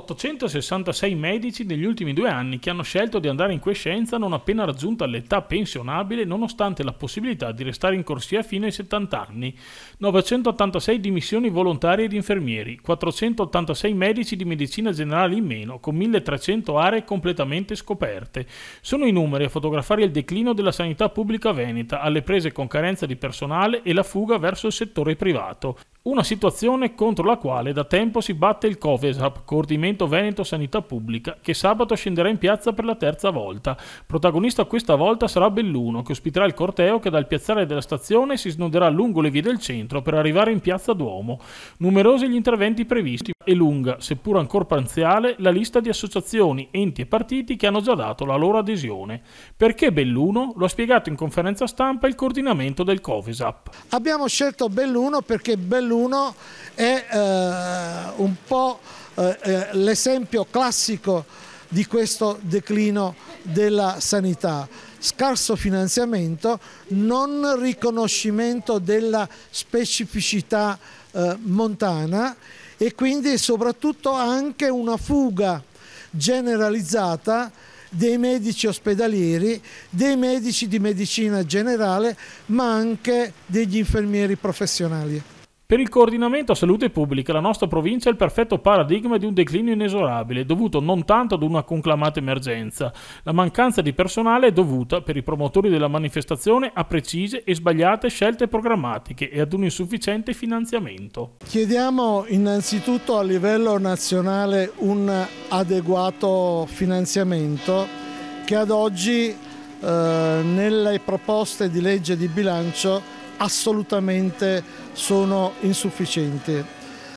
866 medici negli ultimi due anni che hanno scelto di andare in quiescenza non appena raggiunta l'età pensionabile nonostante la possibilità di restare in corsia fino ai 70 anni, 986 dimissioni volontarie di infermieri, 486 medici di medicina generale in meno, con 1300 aree completamente scoperte. Sono i numeri a fotografare il declino della sanità pubblica veneta, alle prese con carenza di personale e la fuga verso il settore privato. Una situazione contro la quale da tempo si batte il Covesap, Coordinamento Veneto Sanità Pubblica, che sabato scenderà in piazza per la terza volta. Protagonista questa volta sarà Belluno, che ospiterà il corteo che dal piazzale della stazione si snoderà lungo le vie del centro per arrivare in piazza Duomo. Numerosi gli interventi previsti, e lunga, seppur ancora parziale, la lista di associazioni, enti e partiti che hanno già dato la loro adesione, perché Belluno lo ha spiegato in conferenza stampa il coordinamento del Covesap. Abbiamo scelto Belluno perché Belluno è eh, un po' eh, eh, l'esempio classico di questo declino della sanità. Scarso finanziamento, non riconoscimento della specificità eh, montana e quindi soprattutto anche una fuga generalizzata dei medici ospedalieri, dei medici di medicina generale, ma anche degli infermieri professionali. Per il coordinamento a salute pubblica la nostra provincia è il perfetto paradigma di un declino inesorabile, dovuto non tanto ad una conclamata emergenza. La mancanza di personale è dovuta, per i promotori della manifestazione, a precise e sbagliate scelte programmatiche e ad un insufficiente finanziamento. Chiediamo innanzitutto a livello nazionale un adeguato finanziamento che ad oggi eh, nelle proposte di legge di bilancio assolutamente sono insufficienti.